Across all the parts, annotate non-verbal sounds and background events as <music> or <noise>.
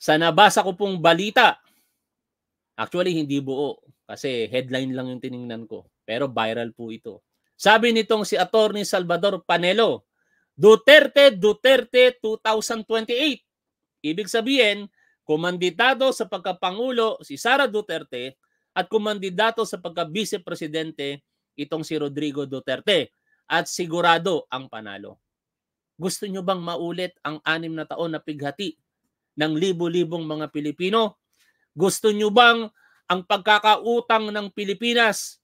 Sa nabasa ko pong balita, actually hindi buo kasi headline lang yung tiningnan ko. Pero viral po ito. Sabi nitong si Attorney Salvador Panelo, Duterte, Duterte 2028. Ibig sabihin, kumanditado sa pagkapangulo si Sara Duterte at kumandidato sa pagka-vice presidente itong si Rodrigo Duterte at sigurado ang panalo. Gusto nyo bang maulit ang anim na taon na pighati ng libo-libong mga Pilipino? Gusto nyo bang ang pagkakautang ng Pilipinas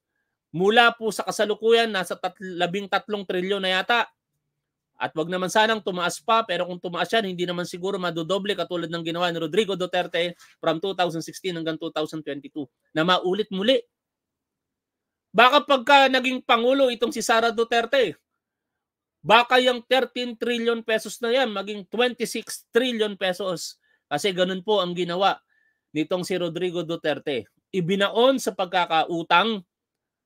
mula po sa kasalukuyan nasa tat- trilyon na yata? At wag naman sanang tumaas pa pero kung tumaas yan, hindi naman siguro madodoble katulad ng ginawa ni Rodrigo Duterte from 2016 hanggang 2022 na maulit muli. Baka pagka naging pangulo itong si Sara Duterte, baka yung 13 trillion pesos na yan maging 26 trillion pesos kasi ganun po ang ginawa nitong si Rodrigo Duterte. Ibinaon sa pagkakautang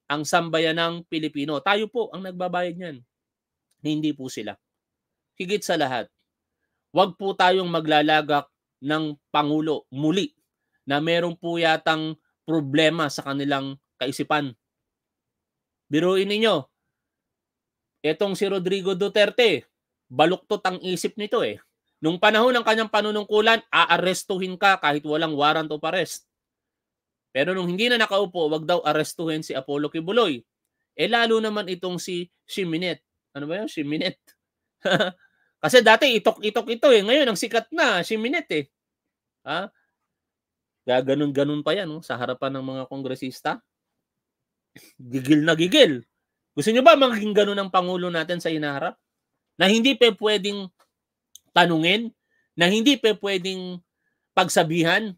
ang sambayan ng Pilipino. Tayo po ang nagbabayad niyan. Hindi po sila. Higit sa lahat, wag po tayong maglalagak ng Pangulo muli na meron po yatang problema sa kanilang kaisipan. Biruin ninyo, etong si Rodrigo Duterte, baluktot ang isip nito eh. Nung panahon ng kanyang panunungkulan, aarestuhin ka kahit walang warrant of arrest. Pero nung hindi na nakaupo, wag daw arestuhin si Apollo Kibuloy. Eh lalo naman itong si Shiminet. Ano ba yun? Shiminet. <laughs> Kasi dati itok-itok ito eh. Ngayon ang sikat na, Shiminet eh. Ha? Gaganon-ganon pa yan no? Oh, sa harapan ng mga kongresista. gigil na gigil. Gusto nyo ba maging ganun ang Pangulo natin sa inaharap? Na hindi pa pwedeng tanungin na hindi pa pwedeng pagsabihan.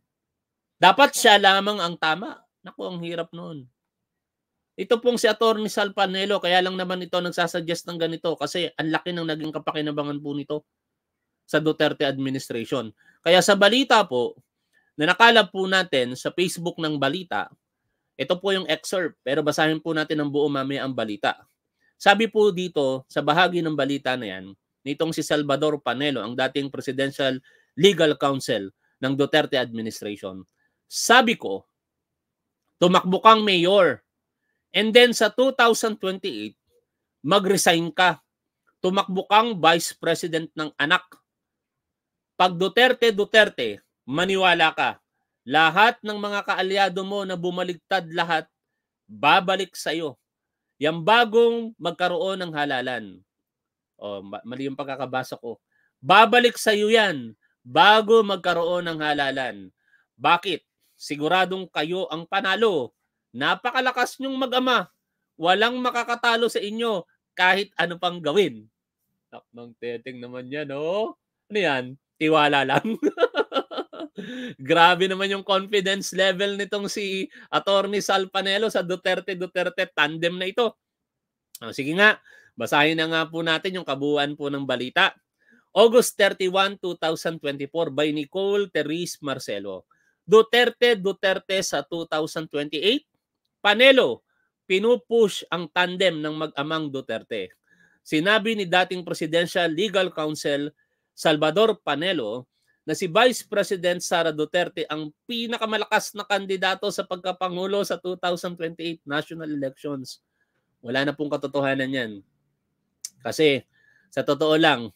Dapat siya lamang ang tama. Naku, ang hirap noon. Ito pong si Atty. Sal Panelo, kaya lang naman ito nagsasuggest ng ganito kasi ang laki ng naging kapakinabangan po nito sa Duterte administration. Kaya sa balita po, na nakalap po natin sa Facebook ng balita, ito po yung excerpt, pero basahin po natin ng buo mamaya ang balita. Sabi po dito, sa bahagi ng balita na yan, nitong si Salvador Panelo, ang dating Presidential Legal Counsel ng Duterte administration. Sabi ko, tumakbo kang mayor. And then sa 2028, mag-resign ka. Tumakbo kang vice president ng anak. Pag Duterte, Duterte, maniwala ka. Lahat ng mga kaalyado mo na bumaligtad lahat, babalik sa'yo. Yang bagong magkaroon ng halalan o mali yung pagkakabasa ko, babalik sa iyo yan bago magkaroon ng halalan. Bakit? Siguradong kayo ang panalo. Napakalakas niyong mag-ama. Walang makakatalo sa inyo kahit ano pang gawin. Takbang teteng naman yan, oh. Ano yan? Tiwala lang. <laughs> Grabe naman yung confidence level nitong si Attorney Salpanelo sa Duterte-Duterte tandem na ito. Oh, sige nga, Basahin na nga po natin yung kabuuan po ng balita. August 31, 2024 by Nicole Therese Marcelo. Duterte, Duterte sa 2028. Panelo, pinupush ang tandem ng mag-amang Duterte. Sinabi ni dating Presidential Legal Counsel Salvador Panelo na si Vice President Sara Duterte ang pinakamalakas na kandidato sa pagkapangulo sa 2028 national elections. Wala na pong katotohanan yan. Kasi sa totoo lang,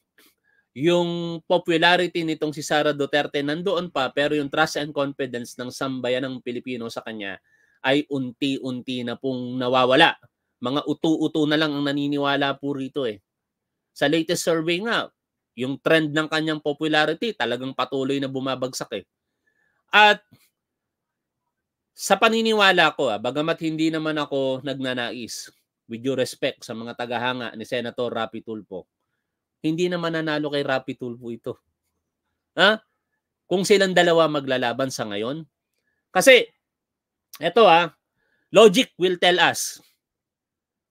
yung popularity nitong si Sara Duterte nandoon pa pero yung trust and confidence ng sambayan ng Pilipino sa kanya ay unti-unti na pong nawawala. Mga utu-utu na lang ang naniniwala po rito eh. Sa latest survey nga, yung trend ng kanyang popularity talagang patuloy na bumabagsak eh. At sa paniniwala ko, ah, bagamat hindi naman ako nagnanais, with due respect sa mga tagahanga ni Senator Rapi Tulfo, hindi naman nanalo kay Rapi Tulfo ito. Ha? Kung silang dalawa maglalaban sa ngayon. Kasi, eto ha, logic will tell us.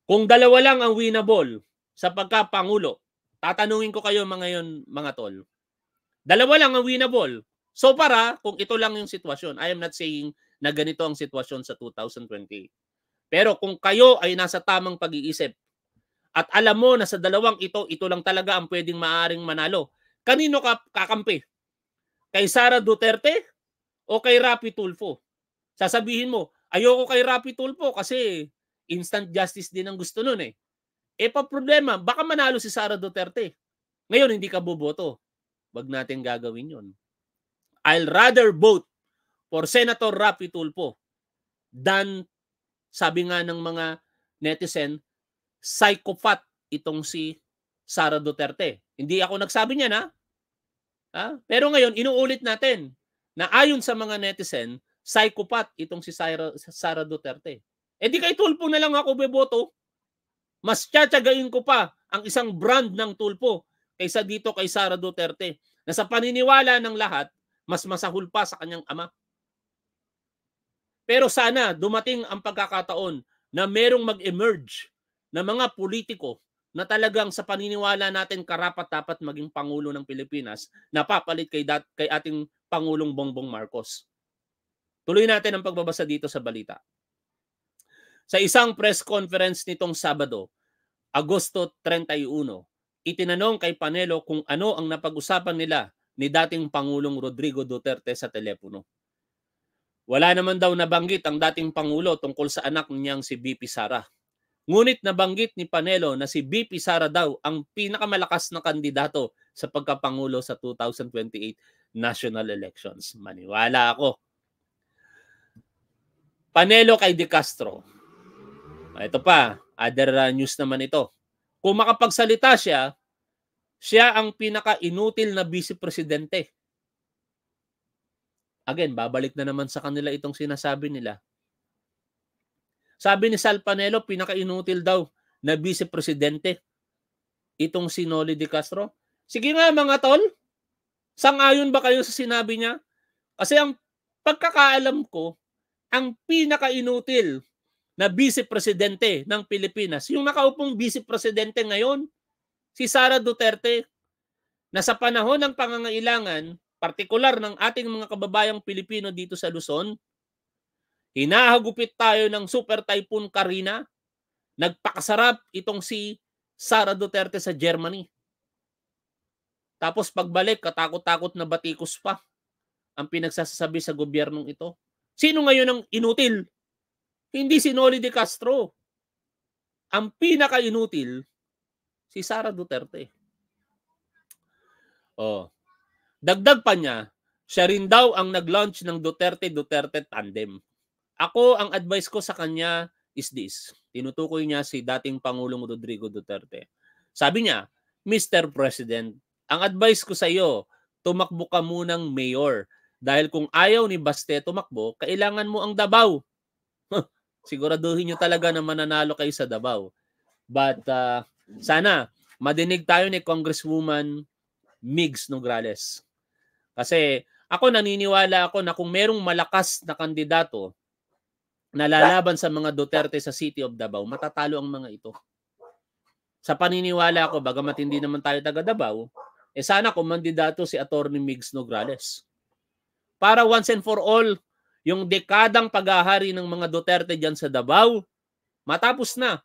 Kung dalawa lang ang winnable sa pagkapangulo, tatanungin ko kayo mga yon mga tol. Dalawa lang ang winnable. So para, kung ito lang yung sitwasyon, I am not saying na ganito ang sitwasyon sa 2020. Pero kung kayo ay nasa tamang pag-iisip at alam mo na sa dalawang ito, ito lang talaga ang pwedeng maaring manalo, kanino ka kakampi? Kay Sara Duterte o kay Rapi Tulfo? Sasabihin mo, ayoko kay Rapi Tulfo kasi instant justice din ang gusto nun eh. E eh, pa problema, baka manalo si Sara Duterte. Ngayon, hindi ka boboto. Wag natin gagawin yon. I'll rather vote for Senator Rapi Tulfo than sabi nga ng mga netizen, psychopath itong si Sara Duterte. Hindi ako nagsabi niya na. Ha? Pero ngayon, inuulit natin na ayon sa mga netizen, psychopath itong si Sara, Sara Duterte. Eh di kay Tulpo na lang ako beboto. Mas tsatsagain ko pa ang isang brand ng Tulpo kaysa dito kay Sara Duterte na sa paniniwala ng lahat, mas masahol pa sa kanyang ama. Pero sana dumating ang pagkakataon na merong mag-emerge na mga politiko na talagang sa paniniwala natin karapat dapat maging pangulo ng Pilipinas na papalit kay dat- kay ating Pangulong Bongbong Marcos. Tuloy natin ang pagbabasa dito sa balita. Sa isang press conference nitong Sabado, Agosto 31, itinanong kay Panelo kung ano ang napag-usapan nila ni dating Pangulong Rodrigo Duterte sa telepono. Wala naman daw nabanggit ang dating Pangulo tungkol sa anak niyang si BP Sara. Ngunit nabanggit ni Panelo na si BP Sara daw ang pinakamalakas na kandidato sa pagkapangulo sa 2028 national elections. Maniwala ako. Panelo kay De Castro. Ito pa, other uh, news naman ito. Kung makapagsalita siya, siya ang pinaka-inutil na vice presidente Again, babalik na naman sa kanila itong sinasabi nila. Sabi ni Sal Panelo, pinaka-inutil daw na vice-presidente itong si Noli De Castro. Sige nga mga tol, sangayon ba kayo sa sinabi niya? Kasi ang pagkakaalam ko, ang pinaka-inutil na vice-presidente ng Pilipinas, yung nakaupong vice-presidente ngayon, si Sara Duterte, na sa panahon ng pangangailangan, partikular ng ating mga kababayang Pilipino dito sa Luzon, hinahagupit tayo ng Super Typhoon Karina, nagpakasarap itong si Sara Duterte sa Germany. Tapos pagbalik, katakot-takot na batikos pa ang pinagsasabi sa gobyernong ito. Sino ngayon ang inutil? Hindi si Noli de Castro. Ang pinaka-inutil, si Sara Duterte. Oh, Dagdag pa niya, siya rin daw ang nag-launch ng Duterte-Duterte tandem. Ako, ang advice ko sa kanya is this. Tinutukoy niya si dating Pangulong Rodrigo Duterte. Sabi niya, Mr. President, ang advice ko sa iyo, tumakbo ka munang mayor. Dahil kung ayaw ni Baste tumakbo, kailangan mo ang Dabaw. <laughs> Siguraduhin niyo talaga na mananalo kayo sa Dabaw. But uh, sana, madinig tayo ni Congresswoman Migs Nograles. Kasi ako naniniwala ako na kung merong malakas na kandidato na lalaban sa mga Duterte sa City of Davao, matatalo ang mga ito. Sa paniniwala ko, bagamat hindi naman tayo taga Davao, eh sana kumandidato si Attorney Migs Nograles. Para once and for all, yung dekadang paghahari ng mga Duterte dyan sa Davao, matapos na.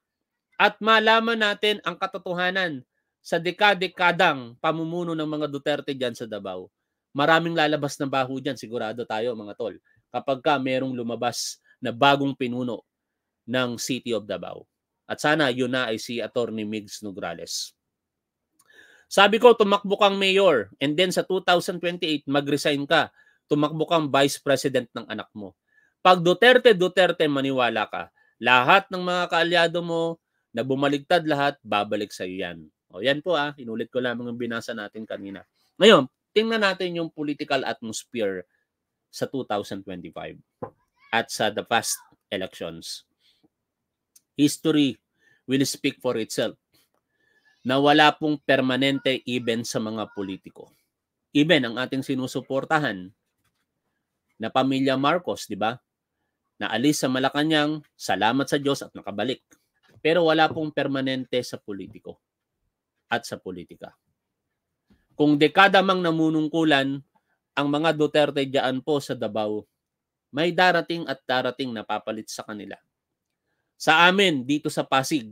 At malaman natin ang katotohanan sa dekadekadang pamumuno ng mga Duterte dyan sa Davao maraming lalabas ng baho dyan, sigurado tayo mga tol, kapag ka merong lumabas na bagong pinuno ng City of Davao. At sana yun na ay si Attorney Migs Nugrales. Sabi ko, tumakbo kang mayor and then sa 2028, mag-resign ka. Tumakbo kang vice president ng anak mo. Pag Duterte, Duterte, maniwala ka. Lahat ng mga kaalyado mo na bumaligtad lahat, babalik sa iyo yan. O yan po ah, inulit ko lamang ang binasa natin kanina. Ngayon, tingnan natin yung political atmosphere sa 2025 at sa the past elections. History will speak for itself na wala pong permanente even sa mga politiko. Even ang ating sinusuportahan na pamilya Marcos, di ba? Naalis sa Malacanang, salamat sa Diyos at nakabalik. Pero wala pong permanente sa politiko at sa politika. Kung dekada mang namunungkulan ang mga Duterte dyan po sa Davao, may darating at darating na papalit sa kanila. Sa amin, dito sa Pasig,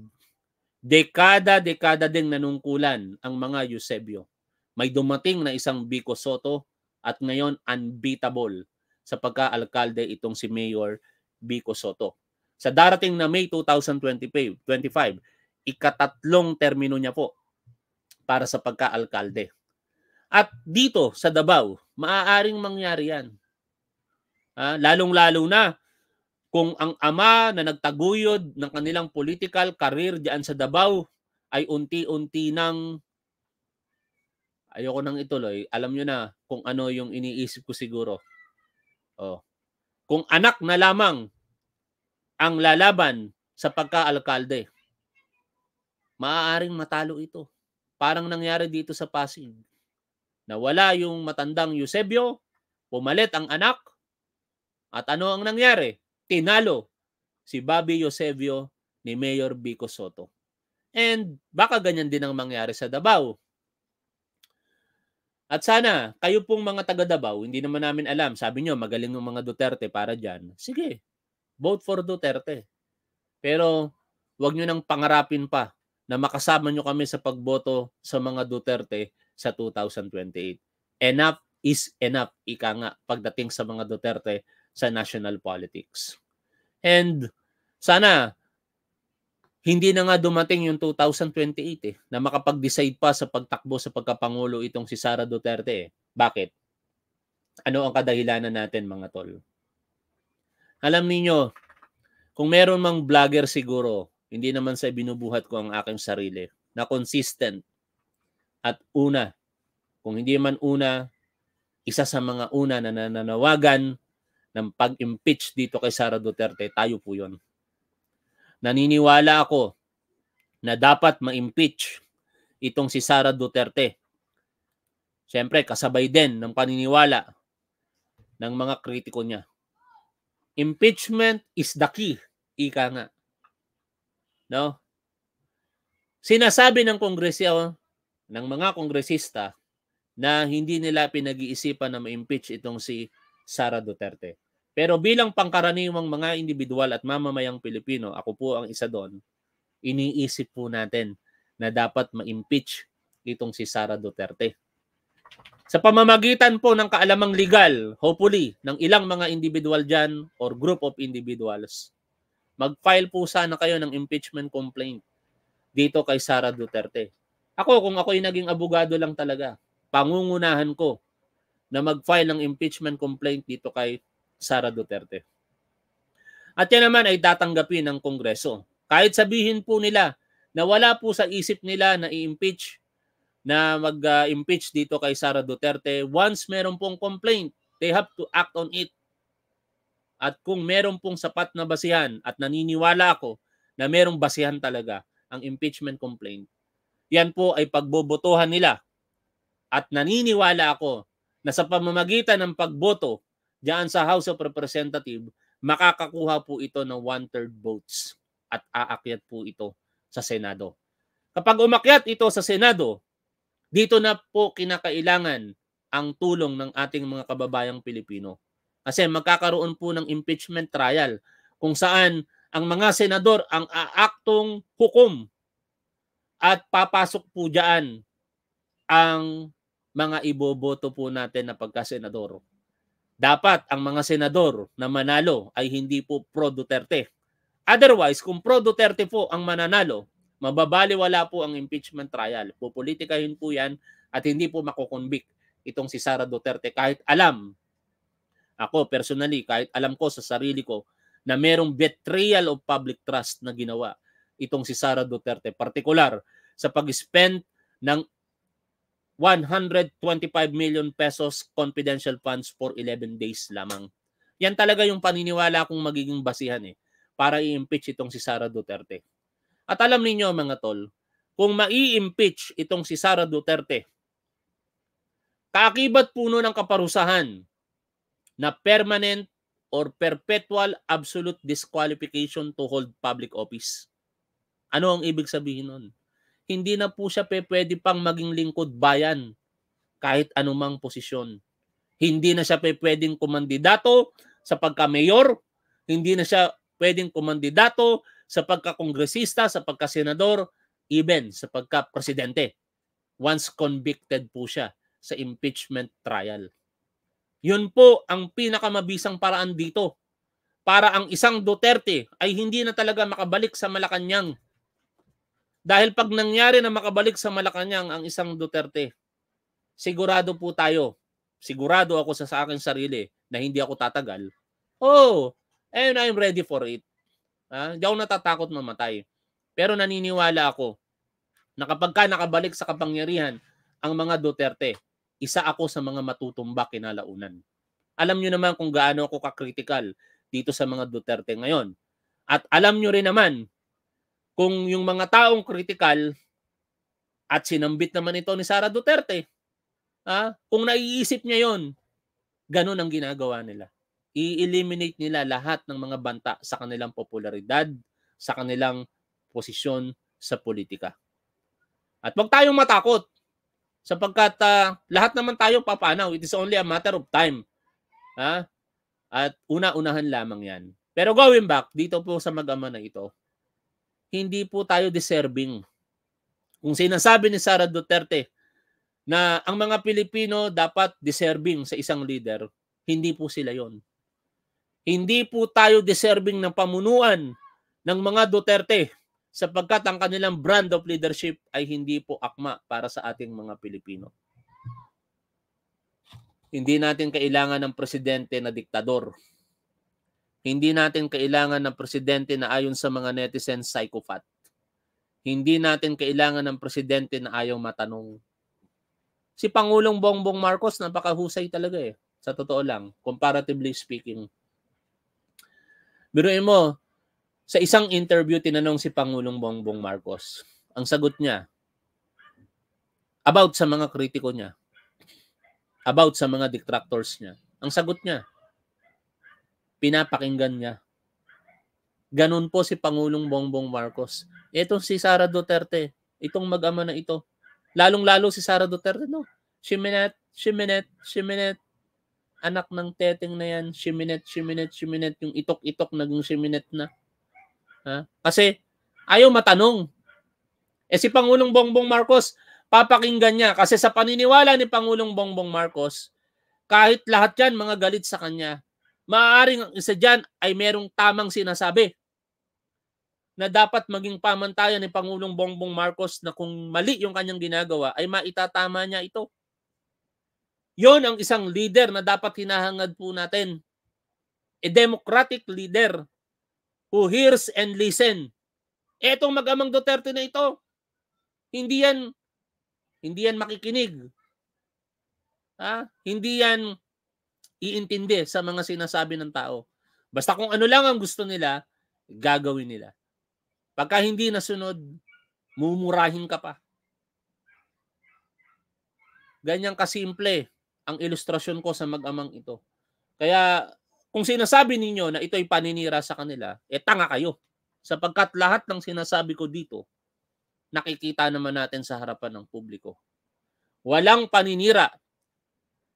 dekada-dekada ding nanungkulan ang mga Eusebio. May dumating na isang Bico Soto at ngayon unbeatable sa pagka-alkalde itong si Mayor Bico Soto. Sa darating na May 2025, 25, ikatatlong termino niya po para sa pagka-alkalde. At dito sa Davao, maaaring mangyari yan. Ah, lalong-lalo na kung ang ama na nagtaguyod ng kanilang political career diyan sa Davao ay unti-unti nang ayoko nang ituloy. Alam nyo na kung ano yung iniisip ko siguro. Oh. Kung anak na lamang ang lalaban sa pagka-alkalde, maaaring matalo ito. Parang nangyari dito sa Pasig. Nawala yung matandang Eusebio, pumalit ang anak, at ano ang nangyari? Tinalo si Bobby Eusebio ni Mayor Bico Soto. And baka ganyan din ang mangyari sa Davao. At sana, kayo pong mga taga Davao, hindi naman namin alam. Sabi nyo, magaling ng mga Duterte para dyan. Sige, vote for Duterte. Pero, wag nyo nang pangarapin pa na makasama nyo kami sa pagboto sa mga Duterte sa 2028. Enough is enough, ika nga, pagdating sa mga Duterte sa national politics. And sana, hindi na nga dumating yung 2028 eh, na makapag-decide pa sa pagtakbo sa pagkapangulo itong si Sara Duterte eh. Bakit? Ano ang kadahilanan natin mga tol? Alam niyo kung meron mang vlogger siguro, hindi naman sa binubuhat ko ang aking sarili, na consistent at una. Kung hindi man una, isa sa mga una na nananawagan ng pag-impeach dito kay Sara Duterte, tayo po yon. Naniniwala ako na dapat ma-impeach itong si Sara Duterte. Siyempre, kasabay din ng paniniwala ng mga kritiko niya. Impeachment is the key, ika nga. No? Sinasabi ng kongresyo ng mga kongresista na hindi nila pinag-iisipan na ma-impeach itong si Sara Duterte. Pero bilang pangkaraniwang mga individual at mamamayang Pilipino, ako po ang isa doon, iniisip po natin na dapat ma-impeach itong si Sara Duterte. Sa pamamagitan po ng kaalamang legal, hopefully, ng ilang mga individual dyan or group of individuals, mag-file po sana kayo ng impeachment complaint dito kay Sara Duterte ako, kung ako ay naging abogado lang talaga, pangungunahan ko na mag-file ng impeachment complaint dito kay Sara Duterte. At yan naman ay tatanggapin ng Kongreso. Kahit sabihin po nila na wala po sa isip nila na i-impeach, na mag-impeach dito kay Sara Duterte, once meron pong complaint, they have to act on it. At kung meron pong sapat na basihan at naniniwala ako na merong basihan talaga ang impeachment complaint, yan po ay pagbobotohan nila. At naniniwala ako na sa pamamagitan ng pagboto diyan sa House of Representatives, makakakuha po ito ng one-third votes at aakyat po ito sa Senado. Kapag umakyat ito sa Senado, dito na po kinakailangan ang tulong ng ating mga kababayang Pilipino. Kasi magkakaroon po ng impeachment trial kung saan ang mga senador ang aaktong hukom at papasok po dyan ang mga iboboto po natin na pagkasenador. Dapat ang mga senador na manalo ay hindi po pro-Duterte. Otherwise, kung pro-Duterte po ang mananalo, mababaliwala po ang impeachment trial. Pupolitikahin po yan at hindi po makukonvict itong si Sara Duterte kahit alam ako personally kahit alam ko sa sarili ko na merong betrayal of public trust na ginawa itong si Sara Duterte, partikular sa pag-spend ng 125 million pesos confidential funds for 11 days lamang. Yan talaga yung paniniwala kong magiging basihan eh para i-impeach itong si Sara Duterte. At alam niyo mga tol, kung mai-impeach itong si Sara Duterte, kaakibat puno ng kaparusahan na permanent or perpetual absolute disqualification to hold public office. Ano ang ibig sabihin nun? Hindi na po siya pwede pang maging lingkod bayan kahit anumang posisyon. Hindi na siya pwedeng kumandidato sa pagka-mayor, hindi na siya pwedeng kumandidato sa pagka-kongresista, sa pagka-senador, even sa pagka-presidente. Once convicted po siya sa impeachment trial. Yun po ang pinakamabisang paraan dito para ang isang Duterte ay hindi na talaga makabalik sa Malacanang dahil pag nangyari na makabalik sa Malacanang ang isang Duterte, sigurado po tayo, sigurado ako sa, sa akin sarili na hindi ako tatagal. Oh, and I'm ready for it. Ha? Ah, hindi ako natatakot mamatay. Pero naniniwala ako na kapag ka nakabalik sa kapangyarihan ang mga Duterte, isa ako sa mga matutumba kinalaunan. Alam nyo naman kung gaano ako kakritikal dito sa mga Duterte ngayon. At alam nyo rin naman kung yung mga taong critical at sinambit naman ito ni Sara Duterte, ha? kung naiisip niya yon, ganun ang ginagawa nila. I-eliminate nila lahat ng mga banta sa kanilang popularidad, sa kanilang posisyon sa politika. At wag tayong matakot sapagkat uh, lahat naman tayo papanaw. It is only a matter of time. Ha? At una-unahan lamang yan. Pero going back, dito po sa mag-ama na ito, hindi po tayo deserving. Kung sinasabi ni Sara Duterte na ang mga Pilipino dapat deserving sa isang leader, hindi po sila yon. Hindi po tayo deserving ng pamunuan ng mga Duterte sapagkat ang kanilang brand of leadership ay hindi po akma para sa ating mga Pilipino. Hindi natin kailangan ng presidente na diktador hindi natin kailangan ng presidente na ayon sa mga netizens psychopath. Hindi natin kailangan ng presidente na ayaw matanong. Si Pangulong Bongbong Marcos napakahusay talaga eh. Sa totoo lang, comparatively speaking. Biruin mo, sa isang interview tinanong si Pangulong Bongbong Marcos. Ang sagot niya, about sa mga kritiko niya, about sa mga detractors niya. Ang sagot niya, pinapakinggan niya. Ganun po si Pangulong Bongbong Marcos. Itong si Sara Duterte, itong mag-ama na ito. Lalong-lalo si Sara Duterte, no? Shiminet, Shiminet, Shiminet. Anak ng teteng na yan, Shiminet, Shiminet, Shiminet. Yung itok-itok naging Shiminet na. Ha? Kasi ayaw matanong. Eh si Pangulong Bongbong Marcos, papakinggan niya. Kasi sa paniniwala ni Pangulong Bongbong Marcos, kahit lahat yan, mga galit sa kanya, maaaring ang isa dyan ay merong tamang sinasabi na dapat maging pamantayan ni Pangulong Bongbong Marcos na kung mali yung kanyang ginagawa ay maitatama niya ito. Yon ang isang leader na dapat hinahangad po natin. A democratic leader who hears and listen. Etong mag-amang Duterte na ito, hindi yan hindi yan makikinig. Ha? Hindi yan iintindi sa mga sinasabi ng tao. Basta kung ano lang ang gusto nila, gagawin nila. Pagka hindi nasunod, mumurahin ka pa. Ganyan kasimple ang ilustrasyon ko sa mag-amang ito. Kaya kung sinasabi ninyo na ito'y paninira sa kanila, eh tanga kayo. Sapagkat lahat ng sinasabi ko dito, nakikita naman natin sa harapan ng publiko. Walang paninira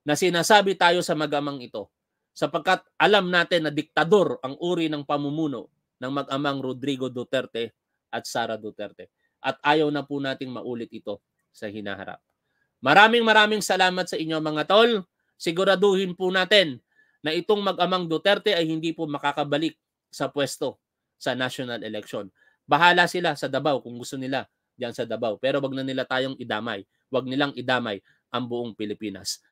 na sinasabi tayo sa magamang ito sapagkat alam natin na diktador ang uri ng pamumuno ng mag-amang Rodrigo Duterte at Sara Duterte. At ayaw na po nating maulit ito sa hinaharap. Maraming maraming salamat sa inyo mga tol. Siguraduhin po natin na itong mag-amang Duterte ay hindi po makakabalik sa pwesto sa national election. Bahala sila sa Davao kung gusto nila diyan sa Davao. Pero wag na nila tayong idamay. Wag nilang idamay ang buong Pilipinas.